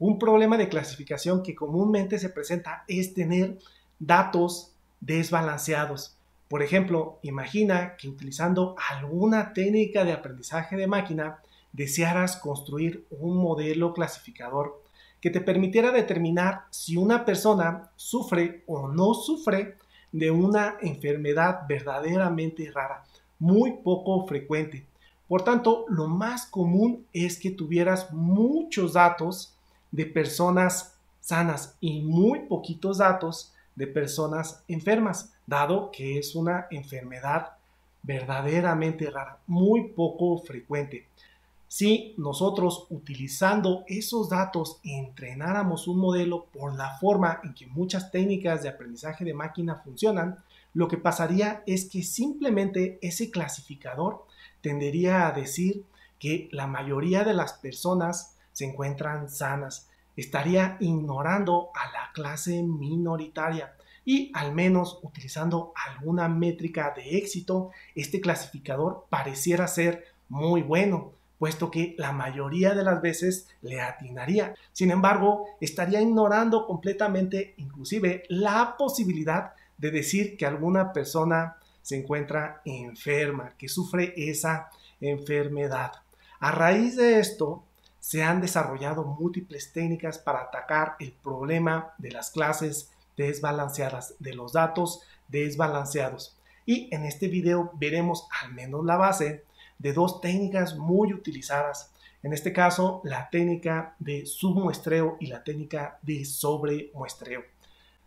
Un problema de clasificación que comúnmente se presenta es tener datos desbalanceados. Por ejemplo, imagina que utilizando alguna técnica de aprendizaje de máquina desearas construir un modelo clasificador que te permitiera determinar si una persona sufre o no sufre de una enfermedad verdaderamente rara, muy poco frecuente. Por tanto, lo más común es que tuvieras muchos datos de personas sanas y muy poquitos datos de personas enfermas, dado que es una enfermedad verdaderamente rara, muy poco frecuente. Si nosotros utilizando esos datos entrenáramos un modelo por la forma en que muchas técnicas de aprendizaje de máquina funcionan, lo que pasaría es que simplemente ese clasificador tendería a decir que la mayoría de las personas se encuentran sanas. Estaría ignorando a la clase minoritaria y al menos utilizando alguna métrica de éxito, este clasificador pareciera ser muy bueno, puesto que la mayoría de las veces le atinaría. Sin embargo, estaría ignorando completamente inclusive la posibilidad de decir que alguna persona se encuentra enferma, que sufre esa enfermedad. A raíz de esto, se han desarrollado múltiples técnicas para atacar el problema de las clases desbalanceadas, de los datos desbalanceados. Y en este video veremos al menos la base de dos técnicas muy utilizadas. En este caso, la técnica de submuestreo y la técnica de sobremuestreo.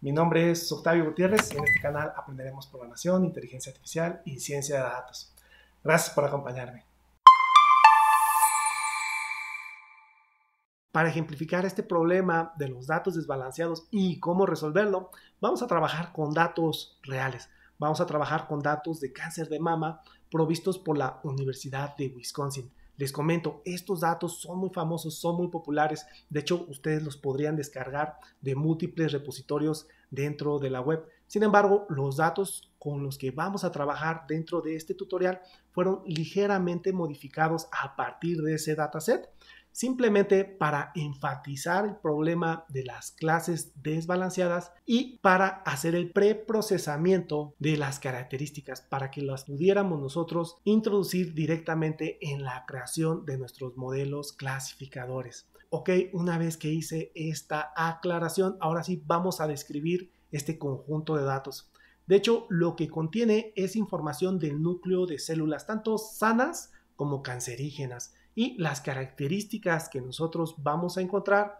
Mi nombre es Octavio Gutiérrez y en este canal aprenderemos programación, inteligencia artificial y ciencia de datos. Gracias por acompañarme. Para ejemplificar este problema de los datos desbalanceados y cómo resolverlo, vamos a trabajar con datos reales. Vamos a trabajar con datos de cáncer de mama provistos por la Universidad de Wisconsin. Les comento, estos datos son muy famosos, son muy populares. De hecho, ustedes los podrían descargar de múltiples repositorios dentro de la web. Sin embargo, los datos con los que vamos a trabajar dentro de este tutorial fueron ligeramente modificados a partir de ese dataset simplemente para enfatizar el problema de las clases desbalanceadas y para hacer el preprocesamiento de las características para que las pudiéramos nosotros introducir directamente en la creación de nuestros modelos clasificadores. Ok, una vez que hice esta aclaración, ahora sí vamos a describir este conjunto de datos. De hecho, lo que contiene es información del núcleo de células, tanto sanas como cancerígenas y las características que nosotros vamos a encontrar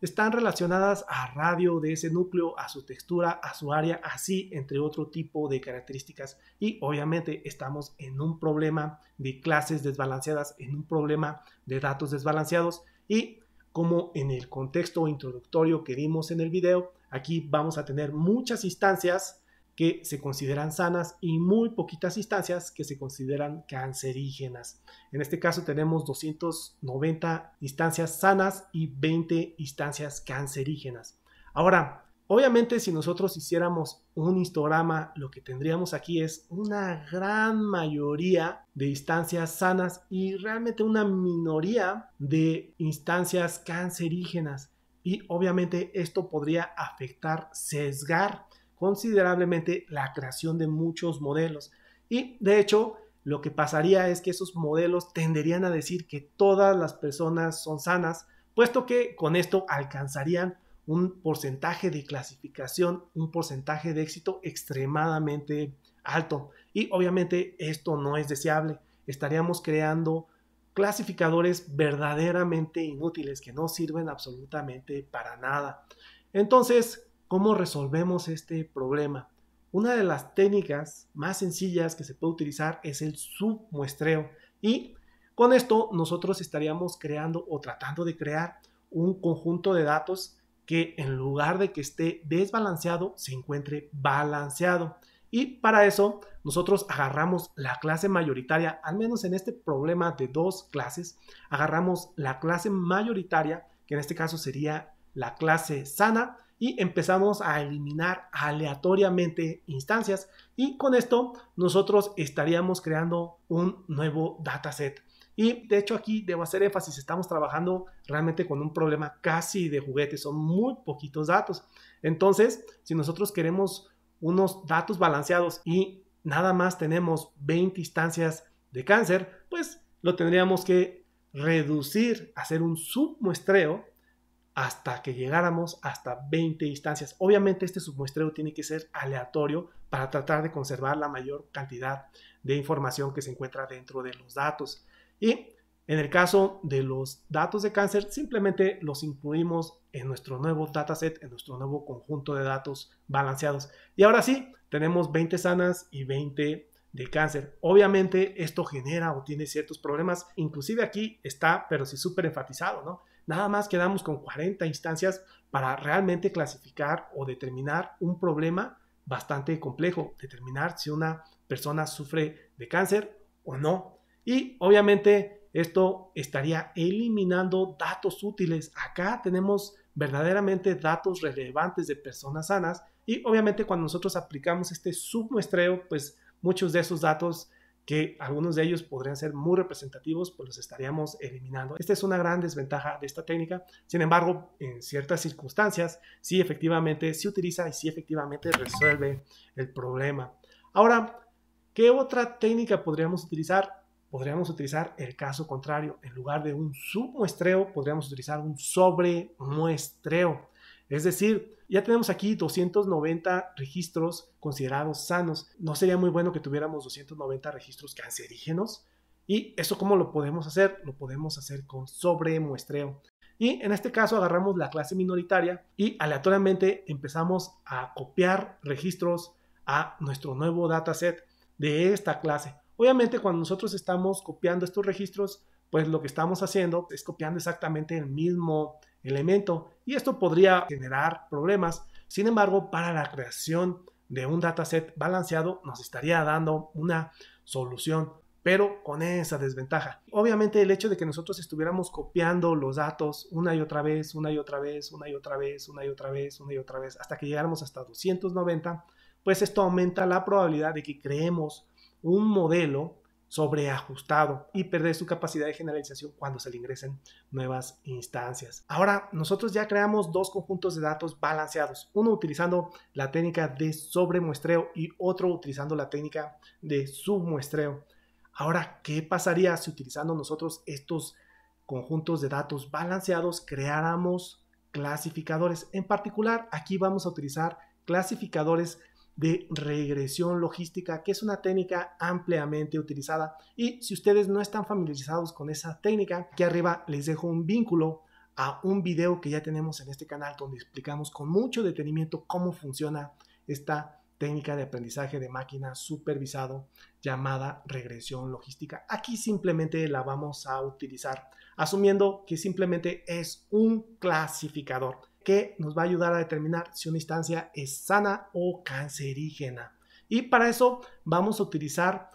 están relacionadas a radio de ese núcleo, a su textura, a su área, así entre otro tipo de características. Y obviamente estamos en un problema de clases desbalanceadas, en un problema de datos desbalanceados y como en el contexto introductorio que vimos en el video, aquí vamos a tener muchas instancias que se consideran sanas y muy poquitas instancias que se consideran cancerígenas. En este caso tenemos 290 instancias sanas y 20 instancias cancerígenas. Ahora, obviamente si nosotros hiciéramos un histograma, lo que tendríamos aquí es una gran mayoría de instancias sanas y realmente una minoría de instancias cancerígenas. Y obviamente esto podría afectar, sesgar considerablemente la creación de muchos modelos. Y de hecho, lo que pasaría es que esos modelos tenderían a decir que todas las personas son sanas, puesto que con esto alcanzarían un porcentaje de clasificación, un porcentaje de éxito extremadamente alto. Y obviamente esto no es deseable. Estaríamos creando clasificadores verdaderamente inútiles que no sirven absolutamente para nada. Entonces, ¿Cómo resolvemos este problema? Una de las técnicas más sencillas que se puede utilizar es el submuestreo y con esto nosotros estaríamos creando o tratando de crear un conjunto de datos que en lugar de que esté desbalanceado se encuentre balanceado. Y para eso nosotros agarramos la clase mayoritaria, al menos en este problema de dos clases, agarramos la clase mayoritaria, que en este caso sería la clase sana, y empezamos a eliminar aleatoriamente instancias y con esto nosotros estaríamos creando un nuevo dataset. Y de hecho aquí debo hacer énfasis, estamos trabajando realmente con un problema casi de juguete, son muy poquitos datos. Entonces, si nosotros queremos unos datos balanceados y nada más tenemos 20 instancias de cáncer, pues lo tendríamos que reducir, hacer un submuestreo hasta que llegáramos hasta 20 instancias. Obviamente este submuestreo tiene que ser aleatorio para tratar de conservar la mayor cantidad de información que se encuentra dentro de los datos. Y en el caso de los datos de cáncer, simplemente los incluimos en nuestro nuevo dataset, en nuestro nuevo conjunto de datos balanceados. Y ahora sí, tenemos 20 sanas y 20 de cáncer. Obviamente esto genera o tiene ciertos problemas, inclusive aquí está, pero sí súper enfatizado, ¿no? Nada más quedamos con 40 instancias para realmente clasificar o determinar un problema bastante complejo, determinar si una persona sufre de cáncer o no. Y obviamente esto estaría eliminando datos útiles. Acá tenemos verdaderamente datos relevantes de personas sanas y obviamente cuando nosotros aplicamos este submuestreo, pues muchos de esos datos que algunos de ellos podrían ser muy representativos, pues los estaríamos eliminando. Esta es una gran desventaja de esta técnica. Sin embargo, en ciertas circunstancias, sí efectivamente se utiliza y sí efectivamente resuelve el problema. Ahora, ¿qué otra técnica podríamos utilizar? Podríamos utilizar el caso contrario. En lugar de un submuestreo, podríamos utilizar un sobremuestreo. Es decir, ya tenemos aquí 290 registros considerados sanos. ¿No sería muy bueno que tuviéramos 290 registros cancerígenos? ¿Y eso cómo lo podemos hacer? Lo podemos hacer con sobremuestreo. Y en este caso agarramos la clase minoritaria y aleatoriamente empezamos a copiar registros a nuestro nuevo dataset de esta clase. Obviamente cuando nosotros estamos copiando estos registros, pues lo que estamos haciendo es copiando exactamente el mismo elemento y esto podría generar problemas. Sin embargo, para la creación de un dataset balanceado nos estaría dando una solución, pero con esa desventaja. Obviamente el hecho de que nosotros estuviéramos copiando los datos una y otra vez, una y otra vez, una y otra vez, una y otra vez, una y otra vez, hasta que llegáramos hasta 290, pues esto aumenta la probabilidad de que creemos un modelo sobreajustado y perder su capacidad de generalización cuando se le ingresen nuevas instancias. Ahora, nosotros ya creamos dos conjuntos de datos balanceados, uno utilizando la técnica de sobremuestreo y otro utilizando la técnica de submuestreo. Ahora, ¿qué pasaría si utilizando nosotros estos conjuntos de datos balanceados creáramos clasificadores? En particular, aquí vamos a utilizar clasificadores de regresión logística, que es una técnica ampliamente utilizada. Y si ustedes no están familiarizados con esa técnica, aquí arriba les dejo un vínculo a un video que ya tenemos en este canal donde explicamos con mucho detenimiento cómo funciona esta técnica de aprendizaje de máquina supervisado llamada regresión logística. Aquí simplemente la vamos a utilizar asumiendo que simplemente es un clasificador que nos va a ayudar a determinar si una instancia es sana o cancerígena. Y para eso vamos a utilizar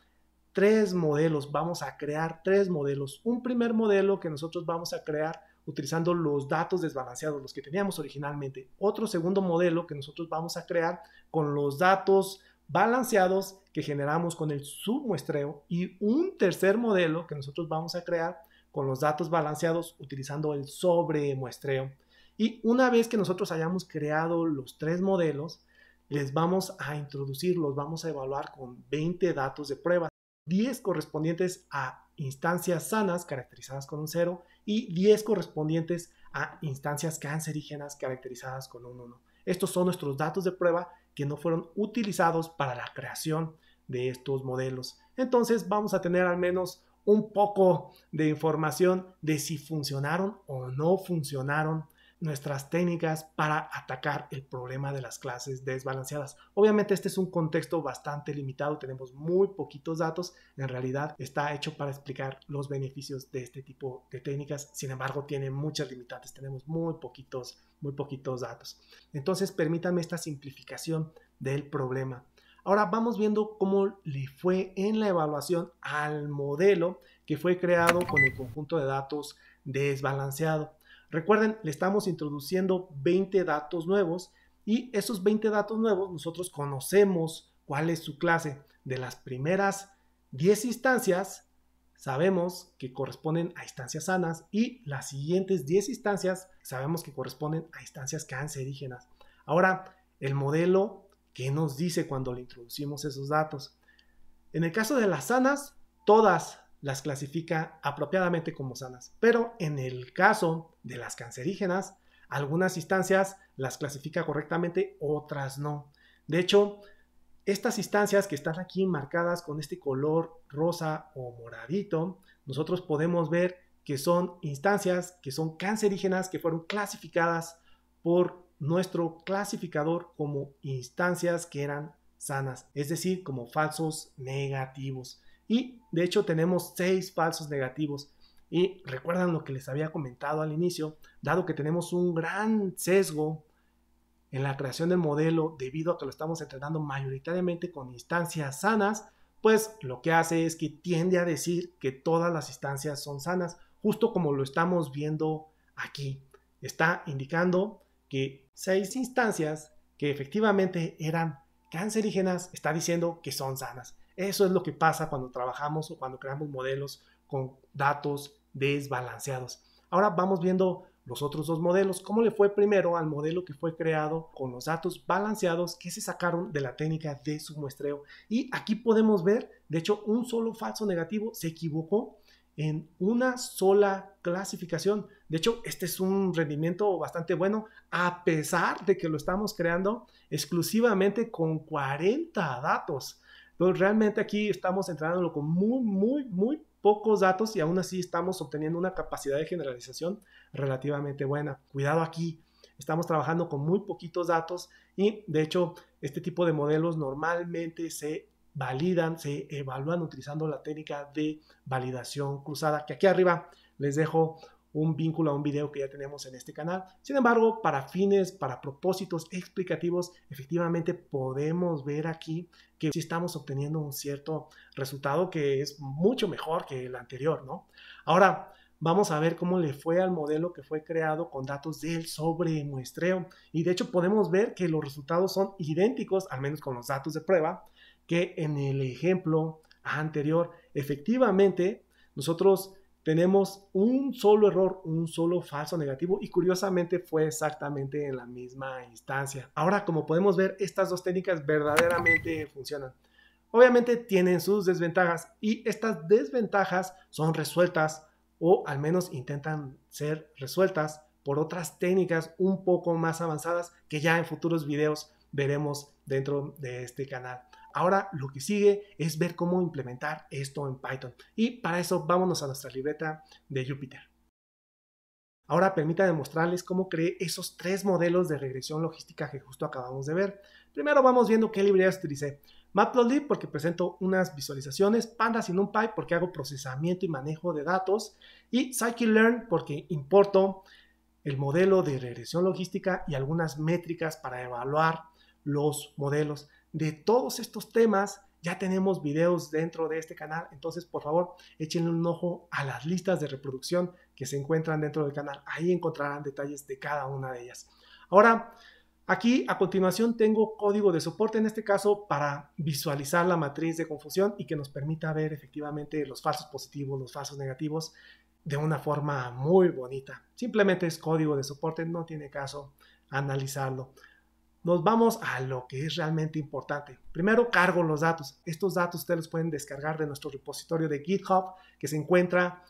tres modelos, vamos a crear tres modelos. Un primer modelo que nosotros vamos a crear utilizando los datos desbalanceados, los que teníamos originalmente. Otro segundo modelo que nosotros vamos a crear con los datos balanceados que generamos con el submuestreo y un tercer modelo que nosotros vamos a crear con los datos balanceados utilizando el sobremuestreo. Y una vez que nosotros hayamos creado los tres modelos, les vamos a introducir, los vamos a evaluar con 20 datos de prueba, 10 correspondientes a instancias sanas caracterizadas con un 0 y 10 correspondientes a instancias cancerígenas caracterizadas con un 1. Estos son nuestros datos de prueba que no fueron utilizados para la creación de estos modelos. Entonces vamos a tener al menos un poco de información de si funcionaron o no funcionaron nuestras técnicas para atacar el problema de las clases desbalanceadas. Obviamente este es un contexto bastante limitado, tenemos muy poquitos datos, en realidad está hecho para explicar los beneficios de este tipo de técnicas, sin embargo tiene muchas limitantes, tenemos muy poquitos, muy poquitos datos. Entonces permítanme esta simplificación del problema. Ahora vamos viendo cómo le fue en la evaluación al modelo que fue creado con el conjunto de datos desbalanceado. Recuerden, le estamos introduciendo 20 datos nuevos y esos 20 datos nuevos nosotros conocemos cuál es su clase. De las primeras 10 instancias, sabemos que corresponden a instancias sanas y las siguientes 10 instancias sabemos que corresponden a instancias cancerígenas. Ahora, el modelo, ¿qué nos dice cuando le introducimos esos datos? En el caso de las sanas, todas las clasifica apropiadamente como sanas. Pero en el caso de las cancerígenas, algunas instancias las clasifica correctamente, otras no. De hecho, estas instancias que están aquí marcadas con este color rosa o moradito, nosotros podemos ver que son instancias que son cancerígenas que fueron clasificadas por nuestro clasificador como instancias que eran sanas, es decir, como falsos negativos. Y de hecho tenemos seis falsos negativos. Y recuerdan lo que les había comentado al inicio, dado que tenemos un gran sesgo en la creación del modelo debido a que lo estamos entrenando mayoritariamente con instancias sanas, pues lo que hace es que tiende a decir que todas las instancias son sanas, justo como lo estamos viendo aquí. Está indicando que seis instancias que efectivamente eran cancerígenas está diciendo que son sanas. Eso es lo que pasa cuando trabajamos o cuando creamos modelos con datos desbalanceados. Ahora vamos viendo los otros dos modelos. ¿Cómo le fue primero al modelo que fue creado con los datos balanceados que se sacaron de la técnica de su muestreo? Y aquí podemos ver, de hecho, un solo falso negativo se equivocó en una sola clasificación. De hecho, este es un rendimiento bastante bueno, a pesar de que lo estamos creando exclusivamente con 40 datos pero realmente aquí estamos entrándolo con muy, muy, muy pocos datos y aún así estamos obteniendo una capacidad de generalización relativamente buena. Cuidado aquí, estamos trabajando con muy poquitos datos y de hecho este tipo de modelos normalmente se validan, se evalúan utilizando la técnica de validación cruzada, que aquí arriba les dejo un vínculo a un video que ya tenemos en este canal. Sin embargo, para fines, para propósitos explicativos, efectivamente podemos ver aquí que sí estamos obteniendo un cierto resultado que es mucho mejor que el anterior, ¿no? Ahora, vamos a ver cómo le fue al modelo que fue creado con datos del sobremuestreo. Y de hecho podemos ver que los resultados son idénticos, al menos con los datos de prueba, que en el ejemplo anterior. Efectivamente, nosotros tenemos un solo error, un solo falso negativo y curiosamente fue exactamente en la misma instancia. Ahora, como podemos ver, estas dos técnicas verdaderamente funcionan. Obviamente tienen sus desventajas y estas desventajas son resueltas o al menos intentan ser resueltas por otras técnicas un poco más avanzadas que ya en futuros videos veremos dentro de este canal. Ahora lo que sigue es ver cómo implementar esto en Python. Y para eso vámonos a nuestra libreta de Jupyter. Ahora permítanme mostrarles cómo creé esos tres modelos de regresión logística que justo acabamos de ver. Primero vamos viendo qué librerías utilicé. Matplotlib porque presento unas visualizaciones, Pandas y NumPy porque hago procesamiento y manejo de datos y scikit-learn porque importo el modelo de regresión logística y algunas métricas para evaluar los modelos de todos estos temas. Ya tenemos videos dentro de este canal, entonces por favor échenle un ojo a las listas de reproducción que se encuentran dentro del canal. Ahí encontrarán detalles de cada una de ellas. Ahora, Aquí a continuación tengo código de soporte en este caso para visualizar la matriz de confusión y que nos permita ver efectivamente los falsos positivos, los falsos negativos de una forma muy bonita. Simplemente es código de soporte, no tiene caso analizarlo nos vamos a lo que es realmente importante. Primero, cargo los datos. Estos datos ustedes los pueden descargar de nuestro repositorio de GitHub que se encuentra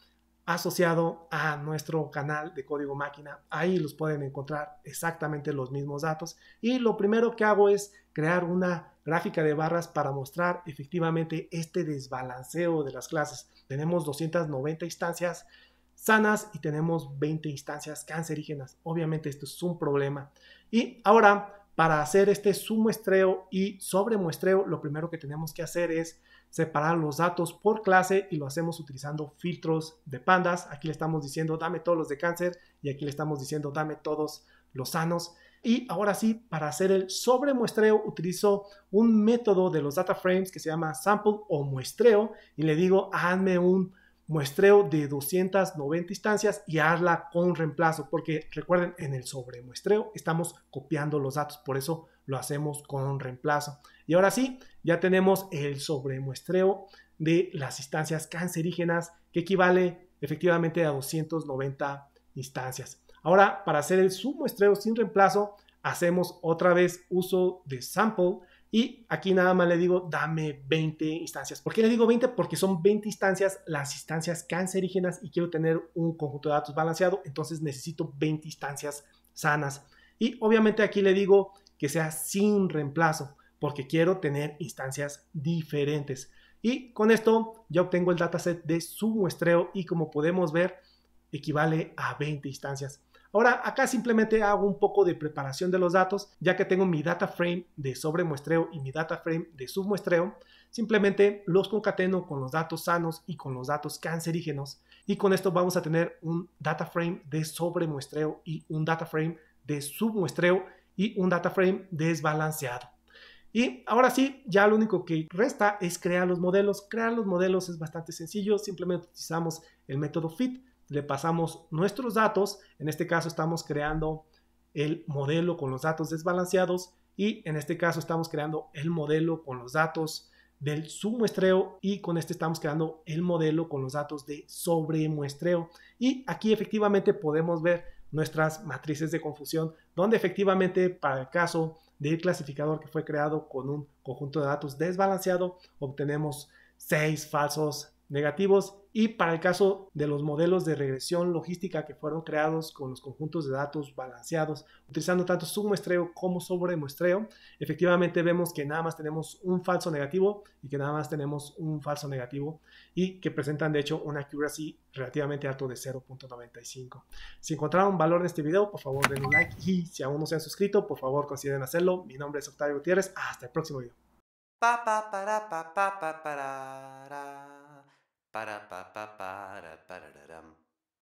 asociado a nuestro canal de código máquina. Ahí los pueden encontrar exactamente los mismos datos. Y lo primero que hago es crear una gráfica de barras para mostrar efectivamente este desbalanceo de las clases. Tenemos 290 instancias sanas y tenemos 20 instancias cancerígenas. Obviamente esto es un problema. Y ahora para hacer este submuestreo y sobremuestreo, lo primero que tenemos que hacer es separar los datos por clase y lo hacemos utilizando filtros de pandas. Aquí le estamos diciendo dame todos los de cáncer y aquí le estamos diciendo dame todos los sanos. Y ahora sí, para hacer el sobremuestreo utilizo un método de los data frames que se llama sample o muestreo y le digo hazme un muestreo de 290 instancias y hazla con reemplazo, porque recuerden, en el sobremuestreo estamos copiando los datos, por eso lo hacemos con reemplazo. Y ahora sí, ya tenemos el sobremuestreo de las instancias cancerígenas, que equivale efectivamente a 290 instancias. Ahora, para hacer el submuestreo sin reemplazo, hacemos otra vez uso de sample y aquí nada más le digo, dame 20 instancias. ¿Por qué le digo 20? Porque son 20 instancias, las instancias cancerígenas, y quiero tener un conjunto de datos balanceado, entonces necesito 20 instancias sanas. Y obviamente aquí le digo que sea sin reemplazo, porque quiero tener instancias diferentes. Y con esto ya obtengo el dataset de su muestreo y como podemos ver, equivale a 20 instancias. Ahora acá simplemente hago un poco de preparación de los datos, ya que tengo mi data frame de sobremuestreo y mi data frame de submuestreo, simplemente los concateno con los datos sanos y con los datos cancerígenos y con esto vamos a tener un data frame de sobremuestreo y un data frame de submuestreo y un data frame desbalanceado. Y ahora sí, ya lo único que resta es crear los modelos. Crear los modelos es bastante sencillo, simplemente utilizamos el método fit le pasamos nuestros datos, en este caso estamos creando el modelo con los datos desbalanceados y en este caso estamos creando el modelo con los datos del submuestreo y con este estamos creando el modelo con los datos de sobremuestreo y aquí efectivamente podemos ver nuestras matrices de confusión donde efectivamente para el caso del clasificador que fue creado con un conjunto de datos desbalanceado obtenemos seis falsos negativos y para el caso de los modelos de regresión logística que fueron creados con los conjuntos de datos balanceados, utilizando tanto submuestreo como sobremuestreo, efectivamente vemos que nada más tenemos un falso negativo y que nada más tenemos un falso negativo y que presentan de hecho una accuracy relativamente alto de 0.95. Si encontraron valor en este video, por favor den un like y si aún no se han suscrito, por favor consideren hacerlo. Mi nombre es Octavio Gutiérrez. Hasta el próximo video. Ba da ba ba ba da ba da da dum.